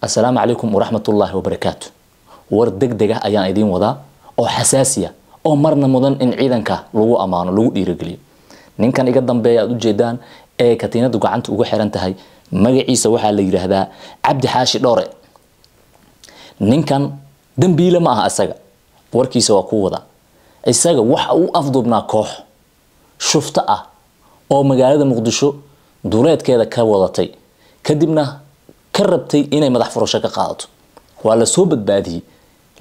asalaamu calaykum waraxmatullaahi wabarakaatu war degdeg ah ayaan idiin wadaa oo xasaasiya oo marna mudan in ciidanka lagu amaano lagu dhiirogeliyo ninkan iga dambeeya aad u jeedaan ee katiinadu gacanta ugu xiran tahay magaciisa waxaa la yidhaahdaa cabdi xaashi dhore ninkan dembiile ma aha isaga warkiisa waa ku wada isaga waxa u afdubnaa koox shufto ah oo magaalada muqdisho duleedkeeda ka wadatay kadibna ka rabtay inay madax furasho ka qaadato waa la soo badbaadiyey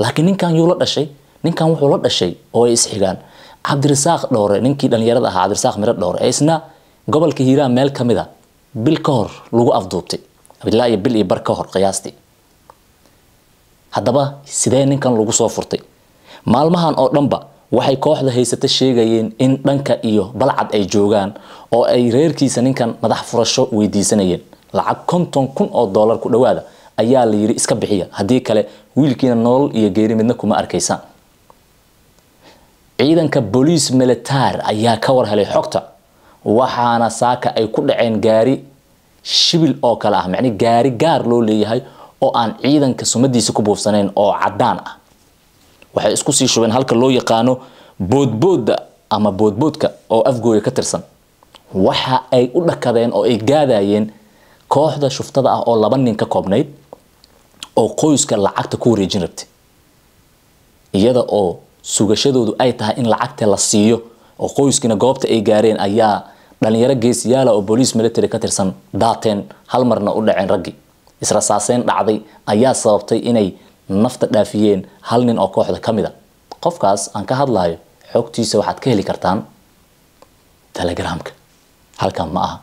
laakiin ninkan yuu la dhashay ninkan wuxuu la dhashay oo ay isxigaan cabdirasaaq dhowre ninkii dhallinyarada ahaa cabdirasaaq miro dhowre ee isna gobolka hiiraan meel ka mid ah, bil ka hor lagu afduubtay ilaa iyo bil iyo bar ka hor qiyaastii haddaba sidee ninkan lagu soo furtay maalmahan oo dhanba waxay kooxda haysata sheegayeen in dhanka iyo balcad ay joogaan oo ay reerkiisa ninkan madax furasho weydiisanayeen lacag konton kun oo dolar ku dhawaada ayaa la yidhi iska bixiya hadii kale wiilkiina nolol iyo geeri midna kuma arkaysaan ciidanka booliis militaar ayaa ka warhelay xogta waxaana saaka ay ku dhaceen gaari shibil oo kale ah macni gaari gaar loo leeyahay oo aan ciidanka sumadiisa ku buufsanayn oo caddaan ah waxay isku sii shubeen halka loo yaqaano boodboodda ama boodboodka oo afgooya ka tirsan waxa ay u dhakadeen oo ay gaadayeen kooxda shuftada ah oo laba nin ka koobnayd oo qoyska lacagta ku wareejin rabtay iyada oo sugashadoodu ay tahay in lacagta la siiyo oo qoyskina goobta ay gaareen ayaa dhalinyaro geesiyaala ah oo booliis military ka tirsan daateen hal marna u dhaceen raggii israsaaseyn dhacday ayaa sababtay inay nafta dhaafiyeen hal nin oo kooxda ka mid a qofkaas aan ka hadlayo xogtiisa waxaad ka heli kartaan telegramka halkan ma aha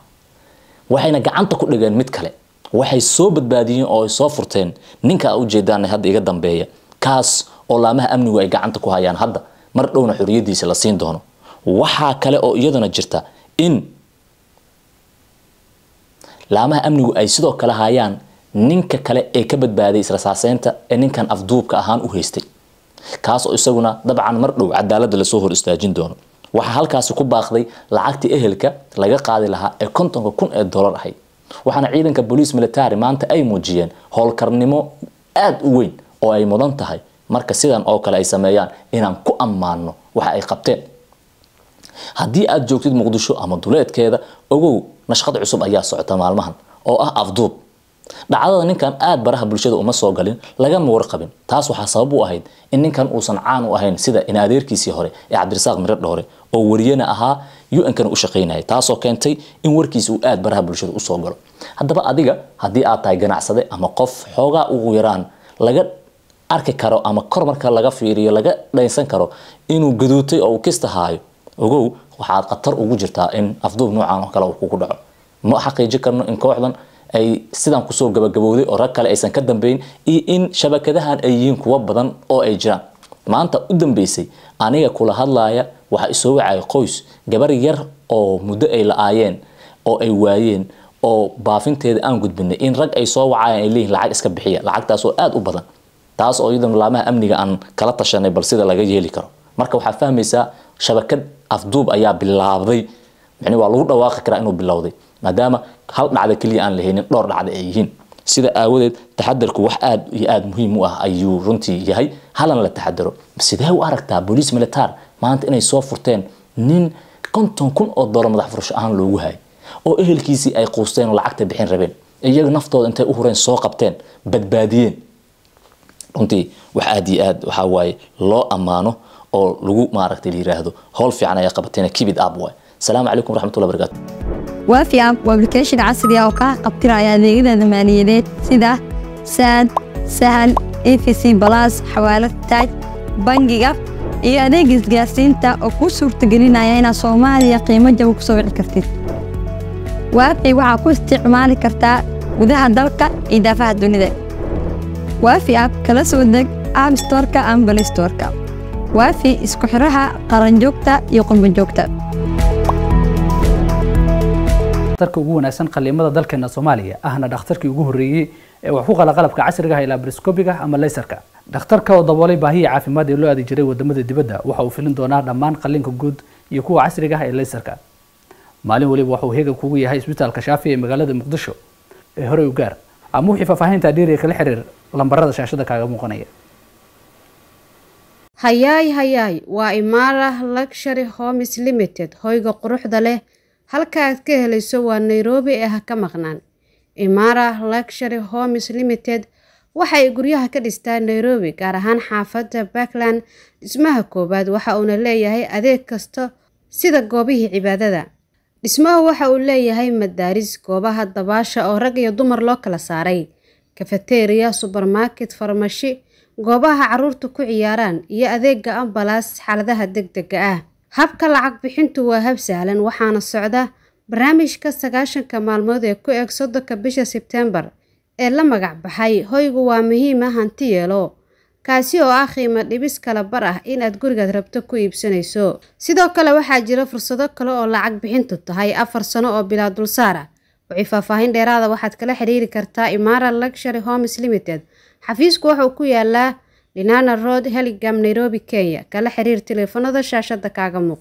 waxayna gacanta ku dhigeen mid kale waxay soo badbaadiyeen oo ay soo furteen ninka ujeedaan hadda iga dambeeya kaas oo laamaha amnigu ay gacanta ku hayaan hadda mar dhowna xoriyadiisa la siin doono waxaa kale oo iyadana jirta in laamaha amnigu ay sidoo kale hayaan ninka kale ee ka badbaaday israsaaseynta ee ninkan afduubka ahaan u haystay kaas oo isaguna dabcan mar dhow cadaalada lasoo hor istaajin doono waxaa halkaasi ku baaqday lacagtii ehelka laga qaadi lahaa ee kontonka kun ee dollar ahayd waxaana ciidanka boliis military maanta ay muujiyeen howlkarnimo aada u weyn oo ay mudan tahay marka sidan oo kale ay sameeyaan inaan ku ammaanno waxa ay qabteen haddii aad joogtid muqdisho ama duleedkeeda ogow nashqad cusub ayaa socota maalmahan oo ah afduub dhacdada ninkan aad baraha bulshada uma soo galin lagama warqabin taas waxaa sabab u ahayd in ninkan uusan caan u ahayn sida in adeerkiisii hore ee cabdirasaaq miradhowre oo wariyana ahaa u-nkana u shaqaynayay taasoo keentay in warkiisa uu aada baraha bulshada usoo galo haddaba adiga haddii aad tahay ganacsade ama qof xoogaa ugu yaraan laga arki karo ama kor marka laga fiiriyo laga dhaynsan karo inuu gaduutay oo uu kista ogow waxaad khatar ugu jirtaa in afduub noocaan oo kale uu kugu dhaco ma xaqiiji karno in kooxdan ay sidan kusoo gabagabowday oo rag kale aysan ka dambeyn iyo in shabakadahan ay yihiin kuwa badan oo ay jiraan maanta u dambeysay aniga kula hadlaaya waxaa isoo wacaya qoys gabar yar oo muddo ay la-aayeen oo ay waayeen oo baafinteeda aan gudbinay in rag ay soo wacayaan ay leeyihin lacag iska bixiya lacagtaas oo u badan taas oo iyada laamaha amniga aan kala tashanay bal sida laga yeeli karo marka waxaa fahmaysaa shabakad afduub ayaa bilaabday yani waa lagu dhawaaqi karaa inuu bilowday maadaama hal dhacda keliya aan lahaynin dhowr dhacda ay yihiin sida aawadeed taxadarku wax aada iyo aada muhiim u ah ayuu runtii yahay halan la taxadaro sidee u aragtaa booliis militar maanta inay soo furteen nin konton kun oo doolar madax furasho ahaan loogu hayay oo ehelkiisii ay quusteen oo lacagta bixin rabeen iyaga naftooda intay u hureen soo qabteen badbaadiyeen runtii wax aada iyo aad waxaa waaye loo ammaano oo lagu maaragtay la yiraahdo howl fiican ayaa qabatayna kibid ab waay asalaamu calaykum raxmatullah barakaatu waafiab waa ablication casri ah oo kaa qabtiraya adeegyada maaliyadeed sida saad sahal efc balas xawaalad taaj bangiga iyo adeeg isgaarsiinta oo kuu suurtagelinaya inaad soomaaliya qiimo jabo ku soo wici kartid waafi waxaa ku isticmaali kartaa gudaha dalka iyo daafaha dunida waafi ab kala soo deg abstorka ambalistorka waafi isku xiraha qaranjoogta iyo qumbanjoogta dhakhtarka ugu wanaagsan qalliimada dalkeena soomaaliya ahna dhakhtarkii ugu horreeyey ee wax ku qala qalabka casrigaha ah ilaa briscobiga ama laysarka dhakhtarka oo daboolay baahiyii caafimaad ee loo aadi jiray wadamada dibadda waxa uu filin doonaa dhammaan qaliinka guud iyo kuwa casriga ah ee laysarka maalin weliba waxa uu heegab kugu yahay isbitaalka shaafi ee magaalada muqdisho ee horey u gaar ama wixii faahfaahinta dheer ee kala xiriir lambarada shaashada kaaga muuqanaya hayaay hayaay waa imaara luxury homes limited hoyga quruxda leh halka halkaaad ka helayso waa nairobi ee ha ka maqnaan imaara luxury homes limited waxa ay guryaha ka dhistaa nairobi gaar ahaan xaafadda backland dhismaha koowaad waxa uuna leeyahay adeeg kasta sida goobihii cibaadada dhismahu waxa uu leeyahay madaaris goobaha dabaasha oo rag iyo dumar loo kala saaray kafeteriya supermarket farmashi goobaha caruurta ku ciyaaraan iyo adeega ambalaas xaaladaha deg dega ah habka lacag bixintu waa hab sahlan waxaana socda barnaamijka sagaashanka maalmood ee ku eg soddonka bisha sebtembar ee la magac baxay hoygu waa muhiima ah, hanti yeelo kaasi oo ah qiimo dhibis kala bar ah inaad gurigaad rabto ku iibsanayso sidoo kale waxaa jira fursado kale oo lacag bixintu tahay afar sano oo bilaa dulsaar ah wixii faahfaahin dheeraada waxaad kala xiriiri kartaa imaara luxury homes limited xafiisku wuxuu ku yaalaa dhinana rod heligam nairobi kenya kala xiriir taleefanada shaashada kaaga muuqda